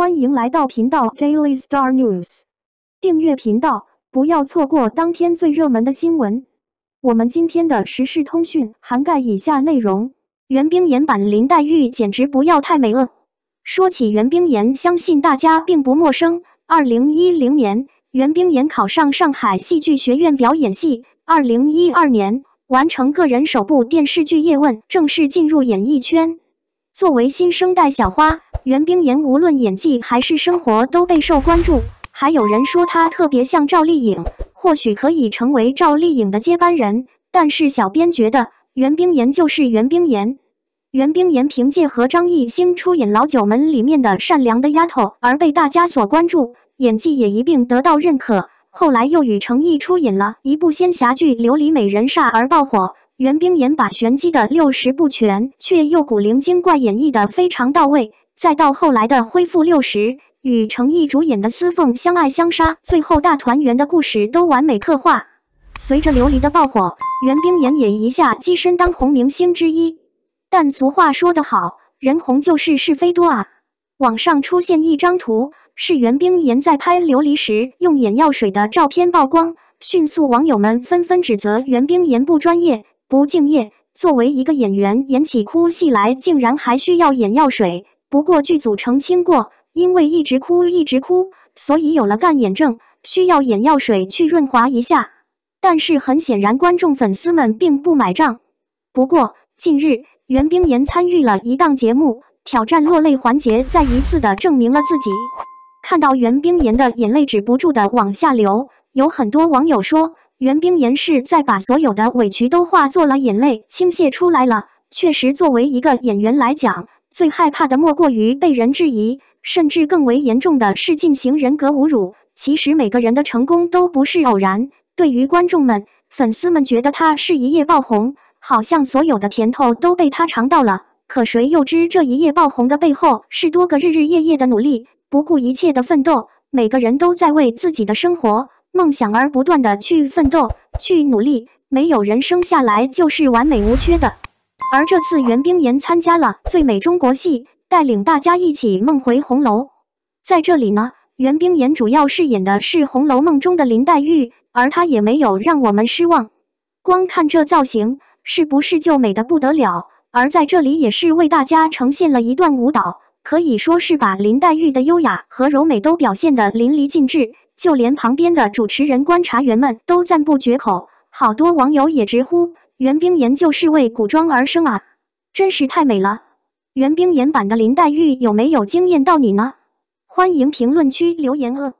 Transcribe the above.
欢迎来到频道 Daily Star News，订阅频道，不要错过当天最热门的新闻。我们今天的时事通讯涵盖以下内容：袁冰妍版林黛玉简直不要太美了。说起袁冰妍，相信大家并不陌生。二零一零年，袁冰妍考上上海戏剧学院表演系，二零一二年完成个人首部电视剧《叶问》，正式进入演艺圈。作为新生代小花，袁冰妍无论演技还是生活都备受关注。还有人说她特别像赵丽颖，或许可以成为赵丽颖的接班人。但是小编觉得袁冰妍就是袁冰妍。袁冰妍凭借和张艺兴出演《老九门》里面的善良的丫头而被大家所关注，演技也一并得到认可。后来又与成毅出演了一部仙侠剧《琉璃美人煞》而爆火。袁冰妍把玄机的六十不全，却又古灵精怪演绎的非常到位。再到后来的恢复六十，与程毅主演的司凤相爱相杀，最后大团圆的故事都完美刻画。随着琉璃的爆火，袁冰妍也一下跻身当红明星之一。但俗话说得好，人红就是是非多啊。网上出现一张图，是袁冰妍在拍琉璃时用眼药水的照片曝光，迅速网友们纷纷指责袁冰妍不专业。不敬业，作为一个演员，演起哭戏来竟然还需要眼药水。不过剧组澄清过，因为一直哭一直哭，所以有了干眼症，需要眼药水去润滑一下。但是很显然，观众粉丝们并不买账。不过近日，袁冰妍参与了一档节目，挑战落泪环节，再一次的证明了自己。看到袁冰妍的眼泪止不住的往下流，有很多网友说。袁冰妍是在把所有的委屈都化作了眼泪倾泻出来了。确实，作为一个演员来讲，最害怕的莫过于被人质疑，甚至更为严重的是进行人格侮辱。其实，每个人的成功都不是偶然。对于观众们、粉丝们，觉得他是一夜爆红，好像所有的甜头都被他尝到了。可谁又知，这一夜爆红的背后是多个日日夜夜的努力，不顾一切的奋斗。每个人都在为自己的生活。梦想而不断的去奋斗，去努力。没有人生下来就是完美无缺的。而这次袁冰妍参加了《最美中国戏》，带领大家一起梦回红楼。在这里呢，袁冰妍主要饰演的是《红楼梦》中的林黛玉，而她也没有让我们失望。光看这造型，是不是就美的不得了？而在这里也是为大家呈现了一段舞蹈，可以说是把林黛玉的优雅和柔美都表现得淋漓尽致。就连旁边的主持人、观察员们都赞不绝口，好多网友也直呼袁冰妍就是为古装而生啊，真是太美了！袁冰妍版的林黛玉有没有惊艳到你呢？欢迎评论区留言哦！